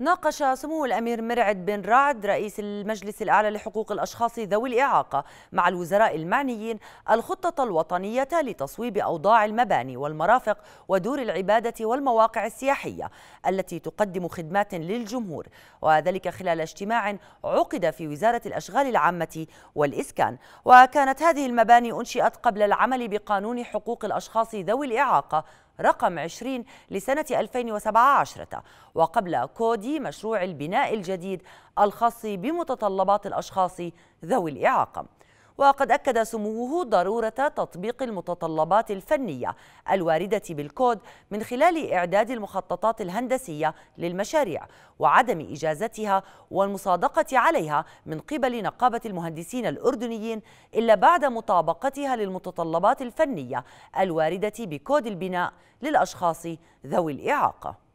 ناقش سمو الأمير مرعد بن رعد رئيس المجلس الأعلى لحقوق الأشخاص ذوي الإعاقة مع الوزراء المعنيين الخطة الوطنية لتصويب أوضاع المباني والمرافق ودور العبادة والمواقع السياحية التي تقدم خدمات للجمهور وذلك خلال اجتماع عقد في وزارة الأشغال العامة والإسكان وكانت هذه المباني أنشئت قبل العمل بقانون حقوق الأشخاص ذوي الإعاقة رقم 20 لسنة 2017 وقبل كودي مشروع البناء الجديد الخاص بمتطلبات الأشخاص ذوي الإعاقة وقد أكد سموه ضرورة تطبيق المتطلبات الفنية الواردة بالكود من خلال إعداد المخططات الهندسية للمشاريع وعدم إجازتها والمصادقة عليها من قبل نقابة المهندسين الأردنيين إلا بعد مطابقتها للمتطلبات الفنية الواردة بكود البناء للأشخاص ذوي الإعاقة